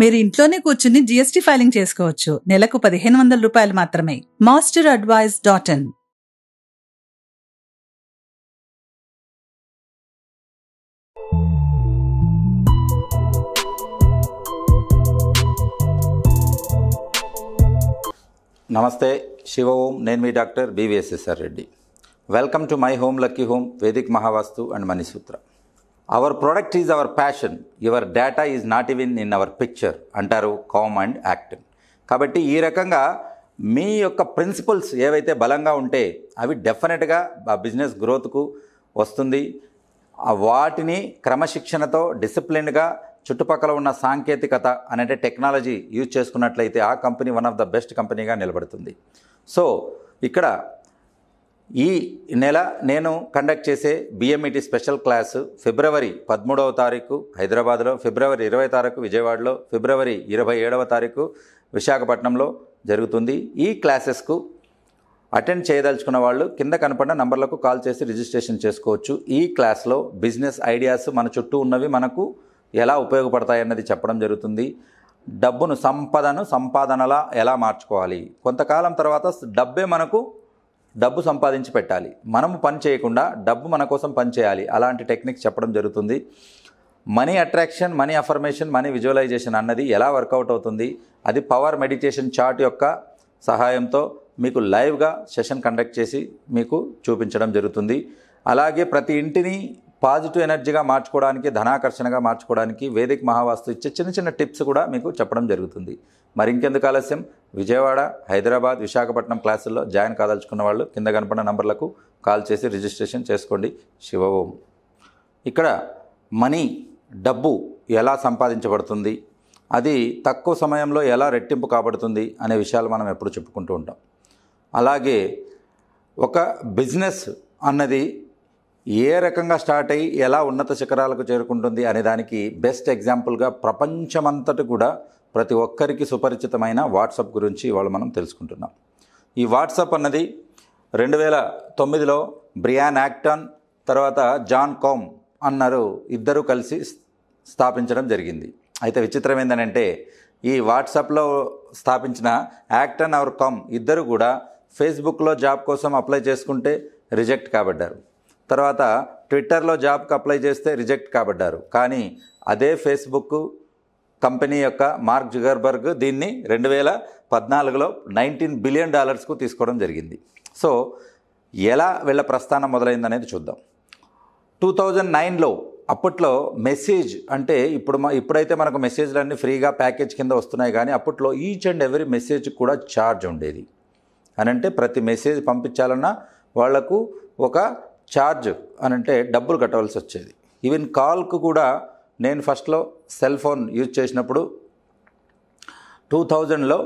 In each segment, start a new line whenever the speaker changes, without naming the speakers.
మీరు ఇంట్లోనే కూర్చుని జిఎస్టీ ఫైలింగ్ చేసుకోవచ్చు నెలకు పదిహేను వందల రూపాయలు మాత్రమే మాస్టర్ అడ్వైజ్ డాట్ ఇన్ నమస్తే శివ ఓం నేను మీ doctor BVSSR Reddy welcome to my home lucky home Vedic Mahavastu and Manisutra our product is our passion your data is not even in our picture అంటారు కామ్ అండ్ యాక్ట్ కాబట్టి ఈ రకంగా మీ యొక్క ప్రిన్సిపల్స్ ఏవైతే బలంగా ఉంటే అవి డెఫినెట్గా బిజినెస్ గ్రోత్కు వస్తుంది వాటిని క్రమశిక్షణతో డిసిప్లిన్గా చుట్టుపక్కల ఉన్న సాంకేతికత అనంటే టెక్నాలజీ యూజ్ చేసుకున్నట్లయితే ఆ company one of the best కంపెనీగా నిలబడుతుంది సో ఇక్కడ ఈ నెల నేను కండక్ట్ చేసే బిఎంఈటి e స్పెషల్ క్లాసు ఫిబ్రవరి పదమూడవ తారీఖు హైదరాబాద్లో ఫిబ్రవరి ఇరవై తారీఖు విజయవాడలో ఫిబ్రవరి ఇరవై ఏడవ తారీఖు విశాఖపట్నంలో జరుగుతుంది ఈ క్లాసెస్కు అటెండ్ చేయదలుచుకున్న వాళ్ళు కింద కనపడిన నంబర్లకు కాల్ చేసి రిజిస్ట్రేషన్ చేసుకోవచ్చు ఈ క్లాస్లో బిజినెస్ ఐడియాస్ మన చుట్టూ ఉన్నవి మనకు ఎలా ఉపయోగపడతాయి అన్నది చెప్పడం జరుగుతుంది డబ్బును సంపదను సంపాదనలా ఎలా మార్చుకోవాలి కొంతకాలం తర్వాత డబ్బే మనకు డబ్బు సంపాదించి పెట్టాలి మనము పని చేయకుండా డబ్బు మన కోసం పనిచేయాలి అలాంటి టెక్నిక్స్ చెప్పడం జరుగుతుంది money attraction money affirmation money visualisation అన్నది ఎలా వర్కౌట్ అవుతుంది అది పవర్ మెడిటేషన్ చార్ట్ యొక్క సహాయంతో మీకు లైవ్గా సెషన్ కండక్ట్ చేసి మీకు చూపించడం జరుగుతుంది అలాగే ప్రతి ఇంటిని పాజిటివ్ ఎనర్జీగా మార్చుకోవడానికి ధనాకర్షణగా మార్చుకోవడానికి వేదిక మహావాస్తు ఇచ్చే చిన్న చిన్న టిప్స్ కూడా మీకు చెప్పడం జరుగుతుంది మరి ఇంకెందుకు ఆలస్యం విజయవాడ హైదరాబాద్ విశాఖపట్నం క్లాసుల్లో జాయిన్ కాదలుచుకున్న వాళ్ళు కింద కనపడిన నంబర్లకు కాల్ చేసి రిజిస్ట్రేషన్ చేసుకోండి శివ ఓం ఇక్కడ మనీ డబ్బు ఎలా సంపాదించబడుతుంది అది తక్కువ సమయంలో ఎలా రెట్టింపు కాబడుతుంది అనే విషయాలు మనం ఎప్పుడు చెప్పుకుంటూ ఉంటాం అలాగే ఒక బిజినెస్ అన్నది ఏ రకంగా స్టార్ట్ అయ్యి ఎలా ఉన్నత శిఖరాలకు చేరుకుంటుంది అనే దానికి బెస్ట్ ఎగ్జాంపుల్గా ప్రపంచమంతటి కూడా ప్రతి ఒక్కరికి సుపరిచితమైన వాట్సాప్ గురించి ఇవాళ మనం తెలుసుకుంటున్నాం ఈ వాట్సాప్ అన్నది రెండు వేల తొమ్మిదిలో బ్రియాన్ యాక్టన్ తర్వాత జాన్ కామ్ అన్నారు ఇద్దరూ కలిసి స్థాపించడం జరిగింది అయితే విచిత్రం ఏంటంటే ఈ వాట్సాప్లో స్థాపించిన యాక్టన్ అవర్ కామ్ ఇద్దరు కూడా ఫేస్బుక్లో జాబ్ కోసం అప్లై చేసుకుంటే రిజెక్ట్ కాబడ్డారు తర్వాత ట్విట్టర్లో జాబ్కి అప్లై చేస్తే రిజెక్ట్ కాబడ్డారు కానీ అదే ఫేస్బుక్ కంపెనీ యొక్క మార్క్ జుగర్బర్గ్ దీన్ని రెండు వేల పద్నాలుగులో నైన్టీన్ బిలియన్ డాలర్స్కు తీసుకోవడం జరిగింది సో ఎలా వీళ్ళ ప్రస్థానం మొదలైంది అనేది చూద్దాం టూ థౌజండ్ నైన్లో అప్పట్లో మెసేజ్ అంటే ఇప్పుడు ఇప్పుడైతే మనకు మెసేజ్లు అన్నీ ఫ్రీగా ప్యాకేజ్ కింద వస్తున్నాయి కానీ అప్పట్లో ఈచ్ అండ్ ఎవ్రీ మెసేజ్ కూడా ఛార్జ్ ఉండేది అని అంటే ప్రతి మెసేజ్ పంపించాలన్నా వాళ్లకు ఒక ఛార్జ్ అని అంటే డబ్బులు కట్టవలసి వచ్చేది ఈవెన్ కాల్కు కూడా నేను ఫస్ట్లో సెల్ ఫోన్ యూజ్ చేసినప్పుడు టూ థౌజండ్లో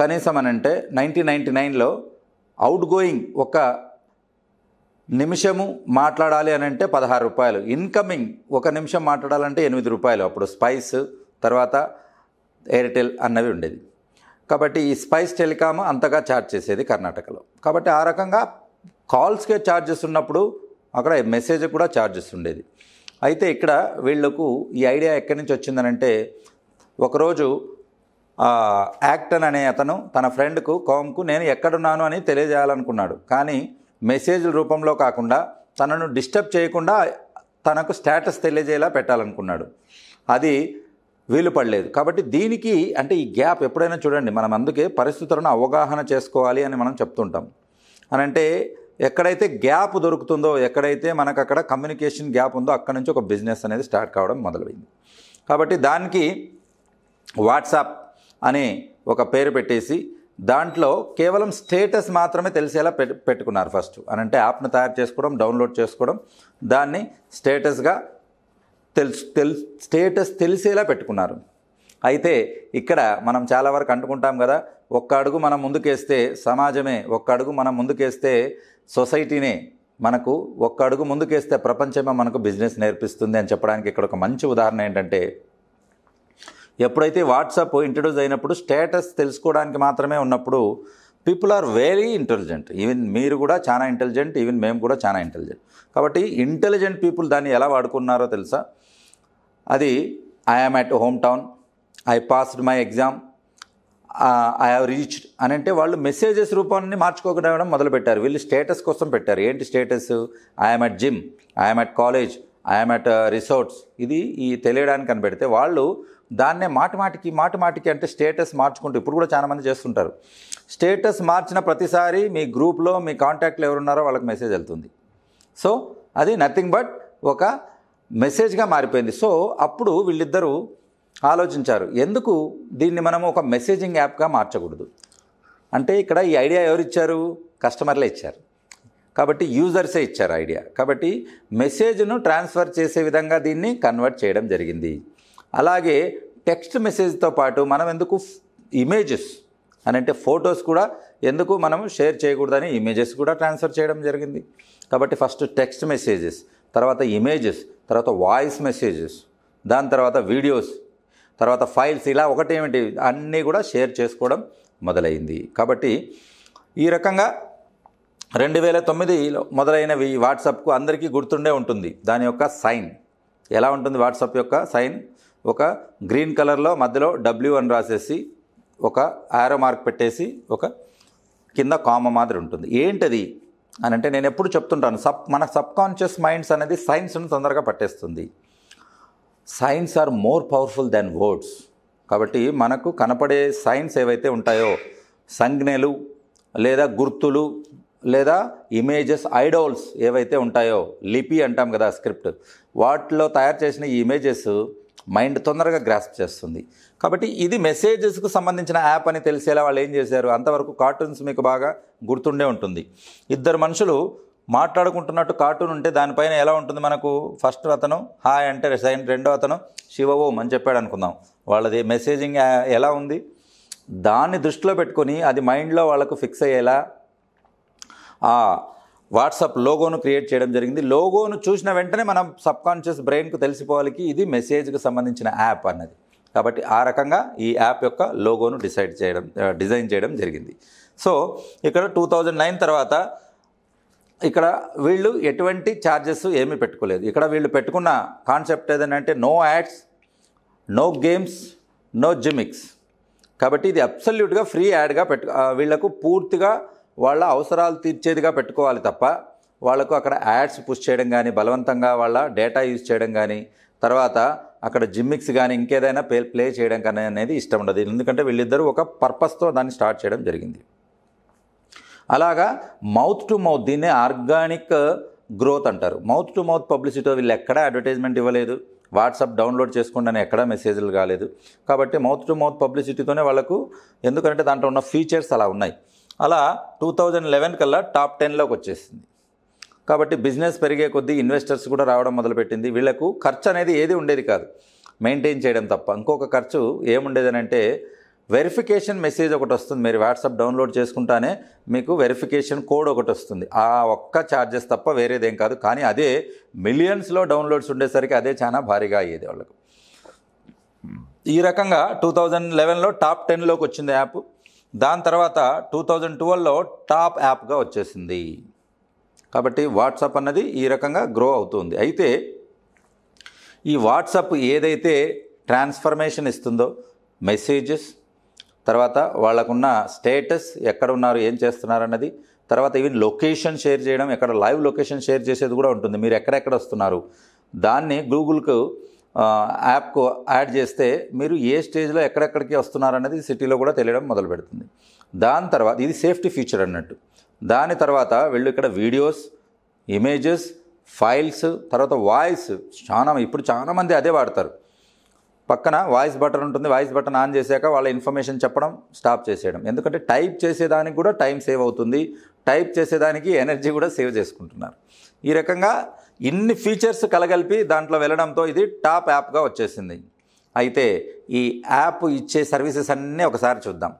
కనీసం అని అంటే నైన్టీన్ నైంటీ నైన్లో అవుట్ గోయింగ్ ఒక నిమిషము మాట్లాడాలి అని అంటే పదహారు రూపాయలు ఇన్కమింగ్ ఒక నిమిషం మాట్లాడాలంటే ఎనిమిది రూపాయలు అప్పుడు స్పైస్ తర్వాత ఎయిర్టెల్ అన్నవి ఉండేది కాబట్టి ఈ స్పైస్ టెలికామ్ అంతగా ఛార్జ్ చేసేది కర్ణాటకలో కాబట్టి ఆ రకంగా కాల్స్కే ఛార్జెస్ ఉన్నప్పుడు అక్కడ మెసేజ్ కూడా ఛార్జెస్ ఉండేది అయితే ఇక్కడ వీళ్లకు ఈ ఐడియా ఎక్కడి నుంచి వచ్చిందనంటే ఒకరోజు యాక్టన్ అనే అతను తన ఫ్రెండ్కు కోమ్కు నేను ఎక్కడున్నాను అని తెలియజేయాలనుకున్నాడు కానీ మెసేజ్ల రూపంలో కాకుండా తనను డిస్టర్బ్ చేయకుండా తనకు స్టేటస్ తెలియజేలా పెట్టాలనుకున్నాడు అది వీలు పడలేదు కాబట్టి దీనికి అంటే ఈ గ్యాప్ ఎప్పుడైనా చూడండి మనం అందుకే పరిస్థితులను అవగాహన చేసుకోవాలి అని మనం చెప్తుంటాం అనంటే ఎక్కడైతే గ్యాప్ దొరుకుతుందో ఎక్కడైతే మనకు అక్కడ కమ్యూనికేషన్ గ్యాప్ ఉందో అక్కడ నుంచి ఒక బిజినెస్ అనేది స్టార్ట్ కావడం మొదలైంది కాబట్టి దానికి వాట్సాప్ అనే ఒక పేరు పెట్టేసి దాంట్లో కేవలం స్టేటస్ మాత్రమే తెలిసేలా పెట్టుకున్నారు ఫస్ట్ అని అంటే యాప్ను తయారు చేసుకోవడం డౌన్లోడ్ చేసుకోవడం దాన్ని స్టేటస్గా తెలుసు తెలు స్టేటస్ తెలిసేలా పెట్టుకున్నారు అయితే ఇక్కడ మనం చాలా వరకు అంటుకుంటాం కదా ఒక్క అడుగు మనం ముందుకేస్తే సమాజమే ఒక్క అడుగు మనం ముందుకేస్తే సొసైటీనే మనకు ఒక్క అడుగు ముందుకేస్తే ప్రపంచమే మనకు బిజినెస్ నేర్పిస్తుంది అని చెప్పడానికి ఇక్కడ ఒక మంచి ఉదాహరణ ఏంటంటే ఎప్పుడైతే వాట్సాప్ ఇంట్రడ్యూస్ అయినప్పుడు స్టేటస్ తెలుసుకోవడానికి మాత్రమే ఉన్నప్పుడు people are very intelligent even మీరు కూడా చాలా ఇంటెలిజెంట్ ఈవెన్ మేము కూడా చాలా ఇంటెలిజెంట్ కాబట్టి ఇంటెలిజెంట్ పీపుల్ దాన్ని ఎలా వాడుకున్నారో తెలుసా అది I'm at home town I passed my exam I have reached అని అంటే వాళ్ళు మెసేజెస్ రూపాన్ని మార్చుకోవడం మొదలుపెట్టారు వీళ్ళు స్టేటస్ కోసం పెట్టారు ఏంటి status I'm at gym I'm at college I'm at resorts ఇది ఈ తెలియడానికి కనిపెడితే వాళ్ళు దాన్నే మాటిమాటికి మాటిమాటికి అంటే స్టేటస్ మార్చుకుంటూ ఇప్పుడు కూడా చాలామంది చేస్తుంటారు స్టేటస్ మార్చిన ప్రతిసారి మీ గ్రూప్లో మీ కాంటాక్ట్లో ఎవరున్నారో వాళ్ళకి మెసేజ్ వెళ్తుంది సో అది నథింగ్ బట్ ఒక మెసేజ్గా మారిపోయింది సో అప్పుడు వీళ్ళిద్దరూ ఆలోచించారు ఎందుకు దీన్ని మనం ఒక మెసేజింగ్ యాప్గా మార్చకూడదు అంటే ఇక్కడ ఈ ఐడియా ఎవరు ఇచ్చారు కస్టమర్లే ఇచ్చారు కాబట్టి యూజర్సే ఇచ్చారు ఐడియా కాబట్టి మెసేజ్ను ట్రాన్స్ఫర్ చేసే విధంగా దీన్ని కన్వర్ట్ చేయడం జరిగింది అలాగే టెక్స్ట్ మెసేజ్తో పాటు మనం ఎందుకు ఇమేజెస్ అని అంటే ఫొటోస్ కూడా ఎందుకు మనం షేర్ చేయకూడదని ఇమేజెస్ కూడా ట్రాన్స్ఫర్ చేయడం జరిగింది కాబట్టి ఫస్ట్ టెక్స్ట్ మెసేజెస్ తర్వాత ఇమేజెస్ తర్వాత వాయిస్ మెసేజెస్ దాని తర్వాత వీడియోస్ తర్వాత ఫైల్స్ ఇలా ఒకటి ఏమిటి అన్నీ కూడా షేర్ చేసుకోవడం మొదలైంది కాబట్టి ఈ రకంగా రెండు వేల తొమ్మిదిలో మొదలైనవి వాట్సాప్కు అందరికీ గుర్తుండే ఉంటుంది దాని యొక్క సైన్ ఎలా ఉంటుంది వాట్సాప్ యొక్క సైన్ ఒక గ్రీన్ కలర్లో మధ్యలో డబ్ల్యూ అని రాసేసి ఒక ఆరో మార్క్ పెట్టేసి ఒక కింద కామ మాదిరి ఉంటుంది ఏంటది అని అంటే నేను ఎప్పుడు చెప్తుంటాను సబ్ మన సబ్కాన్షియస్ మైండ్స్ అనేది సైన్స్ను తొందరగా పట్టేస్తుంది signs are more powerful than words కాబట్టి మనకు కనపడే సైన్స్ ఏవైతే ఉంటాయో సంజ్ఞలు లేదా గుర్తులు లేదా ఇమేజెస్ ఐడోల్స్ ఏవైతే ఉంటాయో లిపి అంటాం కదా స్క్రిప్ట్ వాటిలో తయారు చేసిన ఈ ఇమేజెస్ మైండ్ తొందరగా గ్రాస్ప్ చేస్తుంది కాబట్టి ఇది మెసేజెస్కు సంబంధించిన యాప్ అని తెలిసేలా వాళ్ళు ఏం చేశారు అంతవరకు కార్టూన్స్ మీకు బాగా గుర్తుండే ఉంటుంది ఇద్దరు మనుషులు మాట్లాడుకుంటున్నట్టు కార్టూన్ ఉంటే దానిపైన ఎలా ఉంటుంది మనకు ఫస్ట్ అతను హాయ్ అంటే సెకండ్ రెండో అతను శివ ఓం అని చెప్పాడు అనుకుందాం వాళ్ళది మెసేజింగ్ ఎలా ఉంది దాన్ని దృష్టిలో పెట్టుకొని అది మైండ్లో వాళ్ళకు ఫిక్స్ అయ్యేలా వాట్సాప్ లోగోను క్రియేట్ చేయడం జరిగింది లోగోను చూసిన వెంటనే మనం సబ్కాన్షియస్ బ్రెయిన్కు తెలిసిపోవాలికి ఇది మెసేజ్కి సంబంధించిన యాప్ అన్నది కాబట్టి ఆ రకంగా ఈ యాప్ యొక్క లోగోను డిసైడ్ చేయడం డిజైన్ చేయడం జరిగింది సో ఇక్కడ టూ థౌజండ్ నైన్ తర్వాత ఇక్కడ వీళ్ళు ఎటువంటి ఛార్జెస్ ఏమీ పెట్టుకోలేదు ఇక్కడ వీళ్ళు పెట్టుకున్న కాన్సెప్ట్ ఏదంటే no ads no games no gimmicks కాబట్టి ఇది అబ్సల్యూట్గా ఫ్రీ యాడ్గా పెట్టు వీళ్లకు పూర్తిగా వాళ్ళ అవసరాలు తీర్చేదిగా పెట్టుకోవాలి తప్ప వాళ్ళకు అక్కడ యాడ్స్ పుష్ చేయడం కానీ బలవంతంగా వాళ్ళ డేటా యూజ్ చేయడం కానీ తర్వాత అక్కడ జిమ్మిక్స్ కానీ ఇంకేదైనా ప్లే ప్లే చేయడం కానీ అనేది ఇష్టం ఉండదు ఎందుకంటే వీళ్ళిద్దరూ ఒక పర్పస్తో దాన్ని స్టార్ట్ చేయడం జరిగింది అలాగా మౌత్ టు మౌత్ దీన్నే ఆర్గానిక్ గ్రోత్ అంటారు మౌత్ టు మౌత్ పబ్లిసిటీ వీళ్ళు ఎక్కడా అడ్వర్టైజ్మెంట్ ఇవ్వలేదు వాట్సాప్ డౌన్లోడ్ చేసుకుండానే ఎక్కడా మెసేజ్లు కాలేదు కాబట్టి మౌత్ టు మౌత్ పబ్లిసిటీతోనే వాళ్ళకు ఎందుకంటే దాంట్లో ఉన్న ఫీచర్స్ అలా ఉన్నాయి అలా టూ థౌజండ్ లెవెన్ కల్లా టాప్ టెన్లోకి వచ్చేసింది కాబట్టి బిజినెస్ పెరిగే కొద్దీ ఇన్వెస్టర్స్ కూడా రావడం మొదలుపెట్టింది వీళ్లకు ఖర్చు అనేది ఏది ఉండేది కాదు మెయింటైన్ చేయడం తప్ప ఇంకొక ఖర్చు ఏముండేదనంటే వెరిఫికేషన్ మెసేజ్ ఒకటి వస్తుంది మీరు వాట్సాప్ డౌన్లోడ్ చేసుకుంటానే మీకు వెరిఫికేషన్ కోడ్ ఒకటి వస్తుంది ఆ ఒక్క ఛార్జెస్ తప్ప వేరేదేం కాదు కానీ అదే మిలియన్స్లో డౌన్లోడ్స్ ఉండేసరికి అదే చాలా భారీగా అయ్యేది వాళ్ళకు ఈ రకంగా టూ థౌజండ్ లెవెన్లో టాప్ టెన్లోకి వచ్చింది యాప్ దాని తర్వాత టూ థౌజండ్ ట్వెల్వ్లో టాప్ యాప్గా వచ్చేసింది కాబట్టి వాట్సాప్ అన్నది ఈ రకంగా గ్రో అవుతుంది అయితే ఈ వాట్సాప్ ఏదైతే ట్రాన్స్ఫర్మేషన్ ఇస్తుందో మెసేజెస్ తర్వాత వాళ్ళకున్న స్టేటస్ ఎక్కడ ఉన్నారు ఏం చేస్తున్నారు అన్నది తర్వాత ఈవెన్ లొకేషన్ షేర్ చేయడం ఎక్కడ లైవ్ లొకేషన్ షేర్ చేసేది కూడా ఉంటుంది మీరు ఎక్కడెక్కడ వస్తున్నారు దాన్ని గూగుల్కు యాప్కు యాడ్ చేస్తే మీరు ఏ స్టేజ్లో ఎక్కడెక్కడికి వస్తున్నారనేది సిటీలో కూడా తెలియడం మొదలు పెడుతుంది దాని తర్వాత ఇది సేఫ్టీ ఫీచర్ అన్నట్టు దాని తర్వాత వీళ్ళు ఇక్కడ వీడియోస్ ఇమేజెస్ ఫైల్స్ తర్వాత వాయిస్ చాలా ఇప్పుడు చాలామంది అదే వాడతారు పక్కన వాయిస్ బటన్ ఉంటుంది వాయిస్ బటన్ ఆన్ చేశాక వాళ్ళ ఇన్ఫర్మేషన్ చెప్పడం స్టాప్ చేసేయడం ఎందుకంటే టైప్ చేసేదానికి కూడా టైం సేవ్ అవుతుంది టైప్ చేసేదానికి ఎనర్జీ కూడా సేవ్ చేసుకుంటున్నారు ఈ రకంగా ఇన్ని ఫీచర్స్ కలగలిపి దాంట్లో వెళ్ళడంతో ఇది టాప్ యాప్గా వచ్చేసింది అయితే ఈ యాప్ ఇచ్చే సర్వీసెస్ అన్నీ ఒకసారి చూద్దాం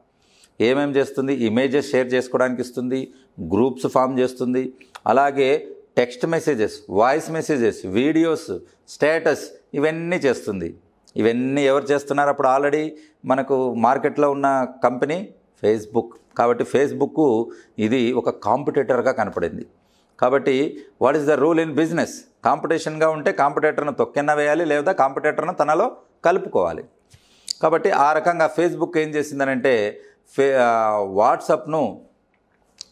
ఏమేమి చేస్తుంది ఇమేజెస్ షేర్ చేసుకోవడానికి ఇస్తుంది గ్రూప్స్ ఫామ్ చేస్తుంది అలాగే text messages voice messages videos status ఇవన్నీ చేస్తుంది ఇవన్నీ ఎవరు చేస్తున్నారు అప్పుడు ఆల్రెడీ మనకు మార్కెట్లో ఉన్న కంపెనీ ఫేస్బుక్ కాబట్టి ఫేస్బుక్ ఇది ఒక కాంపిటేటర్గా కనపడింది కాబట్టి what is the rule in business కాంపిటీషన్గా ఉంటే కాంపిటేటర్ను తొక్కెన్న వేయాలి లేదా కాంపిటేటర్ను తనలో కలుపుకోవాలి కాబట్టి ఆ రకంగా ఫేస్బుక్ ఏం చేసిందనంటే ఫే వాట్సాప్ను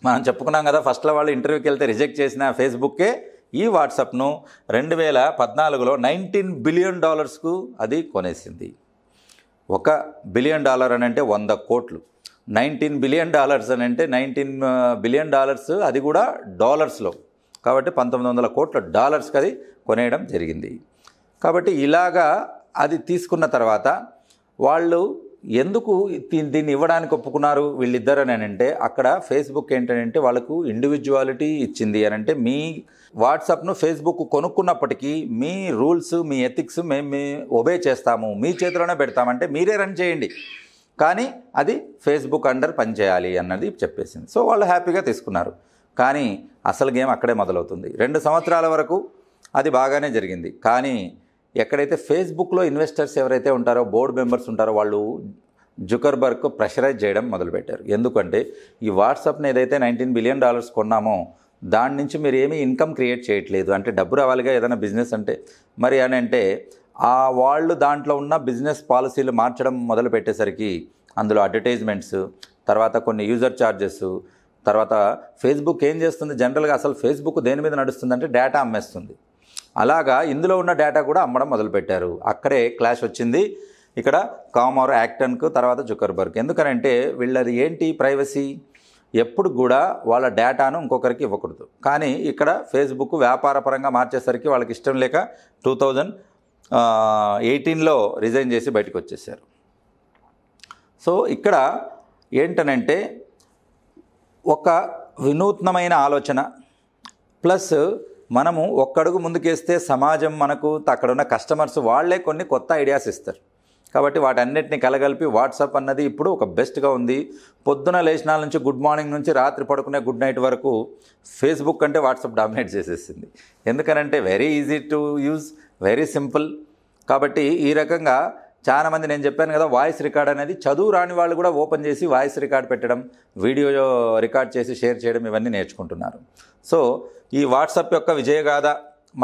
మనం చెప్పుకున్నాం కదా ఫస్ట్లో వాళ్ళు ఇంటర్వ్యూకి వెళ్తే రిజెక్ట్ చేసిన ఫేస్బుక్కే ఈ వాట్సాప్ను రెండు వేల పద్నాలుగులో నైన్టీన్ బిలియన్ డాలర్స్కు అది కొనేసింది ఒక బిలియన్ డాలర్ అని అంటే వంద కోట్లు నైన్టీన్ బిలియన్ డాలర్స్ అని అంటే నైన్టీన్ బిలియన్ డాలర్స్ అది కూడా డాలర్స్లో కాబట్టి పంతొమ్మిది వందల కోట్ల డాలర్స్కి అది కొనేయడం జరిగింది కాబట్టి ఇలాగా అది తీసుకున్న తర్వాత వాళ్ళు ఎందుకు దీన్ని ఇవ్వడానికి ఒప్పుకున్నారు వీళ్ళిద్దరు అని అంటే అక్కడ ఫేస్బుక్ ఏంటంటే వాళ్ళకు ఇండివిజువాలిటీ ఇచ్చింది అని అంటే మీ వాట్సాప్ను ఫేస్బుక్ కొనుక్కున్నప్పటికీ మీ రూల్స్ మీ ఎథిక్స్ మేము మీ ఒబే చేస్తాము మీ చేతిలోనే పెడతామంటే మీరే రన్ చేయండి కానీ అది ఫేస్బుక్ అండర్ పనిచేయాలి అన్నది చెప్పేసింది సో వాళ్ళు హ్యాపీగా తీసుకున్నారు కానీ అసలు గేమ్ అక్కడే మొదలవుతుంది రెండు సంవత్సరాల వరకు అది బాగానే జరిగింది కానీ ఎక్కడైతే ఫేస్బుక్లో ఇన్వెస్టర్స్ ఎవరైతే ఉంటారో బోర్డు మెంబర్స్ ఉంటారో వాళ్ళు జుకర్బర్గ్ ప్రెషరైజ్ చేయడం మొదలుపెట్టారు ఎందుకంటే ఈ వాట్సాప్ని ఏదైతే నైన్టీన్ బిలియన్ డాలర్స్ కొన్నామో దాని నుంచి మీరు ఏమీ ఇన్కమ్ క్రియేట్ చేయట్లేదు అంటే డబ్బు రావాలిగా ఏదైనా బిజినెస్ అంటే మరి అని అంటే ఆ వాళ్ళు దాంట్లో ఉన్న బిజినెస్ పాలసీలు మార్చడం మొదలు పెట్టేసరికి అందులో అడ్వర్టైజ్మెంట్స్ తర్వాత కొన్ని యూజర్ ఛార్జెస్ తర్వాత ఫేస్బుక్ ఏం చేస్తుంది జనరల్గా అసలు ఫేస్బుక్ దేని మీద నడుస్తుందంటే డేటా అమ్మేస్తుంది అలాగా ఇందులో ఉన్న డేటా కూడా అమ్మడం మొదలుపెట్టారు అక్కడే క్లాష్ వచ్చింది ఇక్కడ కామర్ యాక్టన్కు తర్వాత జుకర్బర్గ్ ఎందుకనంటే వీళ్ళది ఏంటి ప్రైవసీ ఎప్పుడు కూడా వాళ్ళ డేటాను ఇంకొకరికి ఇవ్వకూడదు కానీ ఇక్కడ ఫేస్బుక్ వ్యాపారపరంగా మార్చేసరికి వాళ్ళకి ఇష్టం లేక టూ థౌజండ్ ఎయిటీన్లో రిజైన్ చేసి బయటకు వచ్చేసారు సో ఇక్కడ ఏంటనంటే ఒక వినూత్నమైన ఆలోచన ప్లస్ మనము ఒక్కడుగు ముందుకేస్తే సమాజం మనకు అక్కడున్న కస్టమర్స్ వాళ్లే కొన్ని కొత్త ఐడియాస్ ఇస్తారు కాబట్టి వాటన్నిటిని కలగలిపి వాట్సాప్ అన్నది ఇప్పుడు ఒక బెస్ట్గా ఉంది పొద్దున లేచినాల నుంచి గుడ్ మార్నింగ్ నుంచి రాత్రి పడుకునే గుడ్ నైట్ వరకు ఫేస్బుక్ అంటే వాట్సాప్ డామినేట్ చేసేసింది ఎందుకనంటే very easy to use very simple కాబట్టి ఈ రకంగా చాలామంది నేను చెప్పాను కదా వాయిస్ రికార్డ్ అనేది చదువు రాని వాళ్ళు కూడా ఓపెన్ చేసి వాయిస్ రికార్డ్ పెట్టడం వీడియో రికార్డ్ చేసి షేర్ చేయడం ఇవన్నీ నేర్చుకుంటున్నారు సో ఈ వాట్సాప్ యొక్క విజయగాథ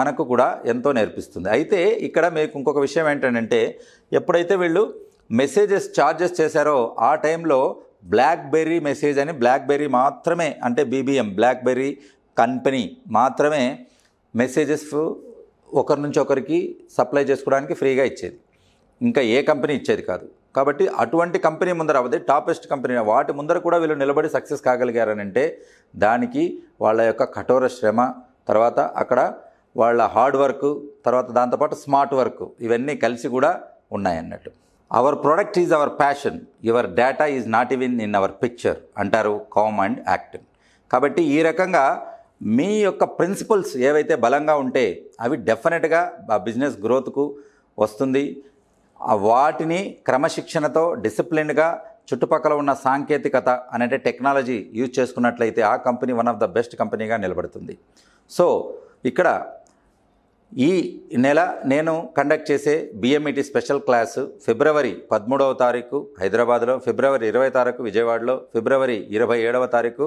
మనకు కూడా ఎంతో నేర్పిస్తుంది అయితే ఇక్కడ మీకు ఇంకొక విషయం ఏంటంటే ఎప్పుడైతే వీళ్ళు మెసేజెస్ చార్జెస్ చేశారో ఆ టైంలో బ్లాక్బెర్రీ మెసేజ్ అని బ్లాక్బెర్రీ మాత్రమే అంటే బీబీఎం బ్లాక్బెర్రీ కంపెనీ మాత్రమే మెసేజెస్ ఒకరి నుంచి ఒకరికి సప్లై చేసుకోవడానికి ఫ్రీగా ఇచ్చేది ఇంకా ఏ కంపెనీ ఇచ్చేది కాదు కాబట్టి అటువంటి కంపెనీ ముందర అవదే టాపెస్ట్ కంపెనీ వాటి ముందర కూడా వీళ్ళు నిలబడి సక్సెస్ కాగలిగారనంటే దానికి వాళ్ళ యొక్క కఠోర శ్రమ తర్వాత అక్కడ వాళ్ళ హార్డ్ వర్క్ తర్వాత దాంతోపాటు స్మార్ట్ వర్క్ ఇవన్నీ కలిసి కూడా ఉన్నాయన్నట్టు our product is our passion your data is not even in our picture అంటారు కామ్ అండ్ యాక్ట్ కాబట్టి ఈ రకంగా మీ యొక్క ప్రిన్సిపల్స్ ఏవైతే బలంగా ఉంటే అవి డెఫినెట్గా బిజినెస్ గ్రోత్కు వస్తుంది వాటిని క్రమశిక్షణతో డిసిప్లిన్గా చుట్టుపక్కల ఉన్న సాంకేతికత అనంటే టెక్నాలజీ యూజ్ చేసుకున్నట్లయితే ఆ company one of the best కంపెనీగా నిలబడుతుంది సో ఇక్కడ ఈ నెల నేను కండక్ట్ చేసే బిఎంఈటి e స్పెషల్ క్లాసు ఫిబ్రవరి పదమూడవ తారీఖు హైదరాబాద్లో ఫిబ్రవరి ఇరవై తారీఖు విజయవాడలో ఫిబ్రవరి ఇరవై ఏడవ తారీఖు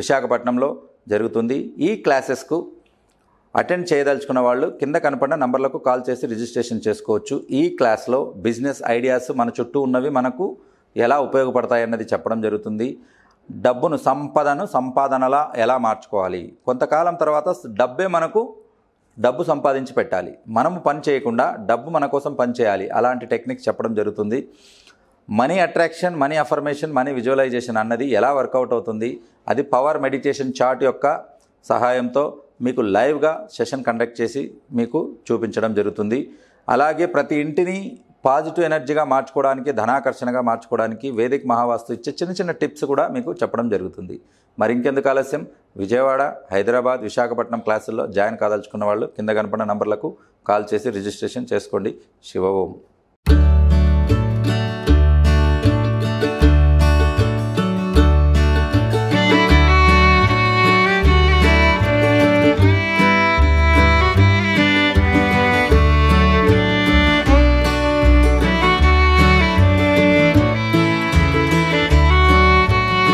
విశాఖపట్నంలో జరుగుతుంది ఈ క్లాసెస్కు అటెండ్ చేయదలుచుకున్న వాళ్ళు కింద కనపడిన నంబర్లకు కాల్ చేసి రిజిస్ట్రేషన్ చేసుకోవచ్చు ఈ క్లాస్లో బిజినెస్ ఐడియాస్ మన చుట్టూ ఉన్నవి మనకు ఎలా ఉపయోగపడతాయి అన్నది చెప్పడం జరుగుతుంది డబ్బును సంపదను సంపాదనలా ఎలా మార్చుకోవాలి కొంతకాలం తర్వాత డబ్బే మనకు డబ్బు సంపాదించి పెట్టాలి మనము పని చేయకుండా డబ్బు మన కోసం పనిచేయాలి అలాంటి టెక్నిక్స్ చెప్పడం జరుగుతుంది money attraction money affirmation money visualisation అన్నది ఎలా వర్కౌట్ అవుతుంది అది పవర్ మెడిటేషన్ చార్ట్ యొక్క సహాయంతో మీకు లైవ్గా సెషన్ కండక్ట్ చేసి మీకు చూపించడం జరుగుతుంది అలాగే ప్రతి ఇంటిని పాజిటివ్ ఎనర్జీగా మార్చుకోవడానికి ధనాకర్షణగా మార్చుకోవడానికి వేదిక మహావాస్తు ఇచ్చే చిన్న చిన్న టిప్స్ కూడా మీకు చెప్పడం జరుగుతుంది మరి ఇంకెందుకు ఆలస్యం విజయవాడ హైదరాబాద్ విశాఖపట్నం క్లాసుల్లో జాయిన్ కాదలుచుకున్న వాళ్ళు కింద కనపడిన నంబర్లకు కాల్ చేసి రిజిస్ట్రేషన్ చేసుకోండి శివ ఓం